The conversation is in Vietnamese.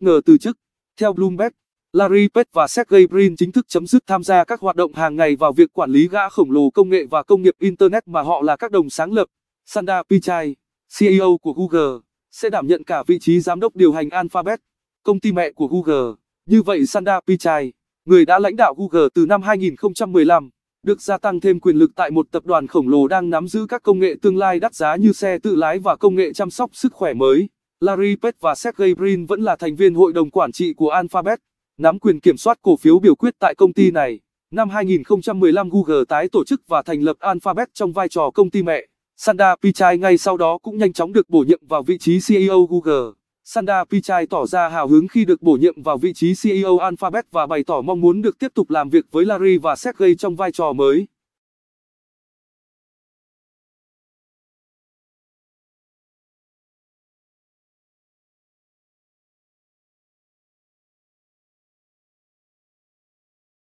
bất ngờ từ chức. Theo Bloomberg, Larry Page và Sergey Brin chính thức chấm dứt tham gia các hoạt động hàng ngày vào việc quản lý gã khổng lồ công nghệ và công nghiệp Internet mà họ là các đồng sáng lập. Sundar Pichai, CEO của Google, sẽ đảm nhận cả vị trí giám đốc điều hành Alphabet, công ty mẹ của Google. Như vậy Sundar Pichai, người đã lãnh đạo Google từ năm 2015, được gia tăng thêm quyền lực tại một tập đoàn khổng lồ đang nắm giữ các công nghệ tương lai đắt giá như xe tự lái và công nghệ chăm sóc sức khỏe mới. Larry Page và Sergey Brin vẫn là thành viên hội đồng quản trị của Alphabet, nắm quyền kiểm soát cổ phiếu biểu quyết tại công ty này. Năm 2015 Google tái tổ chức và thành lập Alphabet trong vai trò công ty mẹ. Sundar Pichai ngay sau đó cũng nhanh chóng được bổ nhiệm vào vị trí CEO Google. Sundar Pichai tỏ ra hào hứng khi được bổ nhiệm vào vị trí CEO Alphabet và bày tỏ mong muốn được tiếp tục làm việc với Larry và Sergey trong vai trò mới.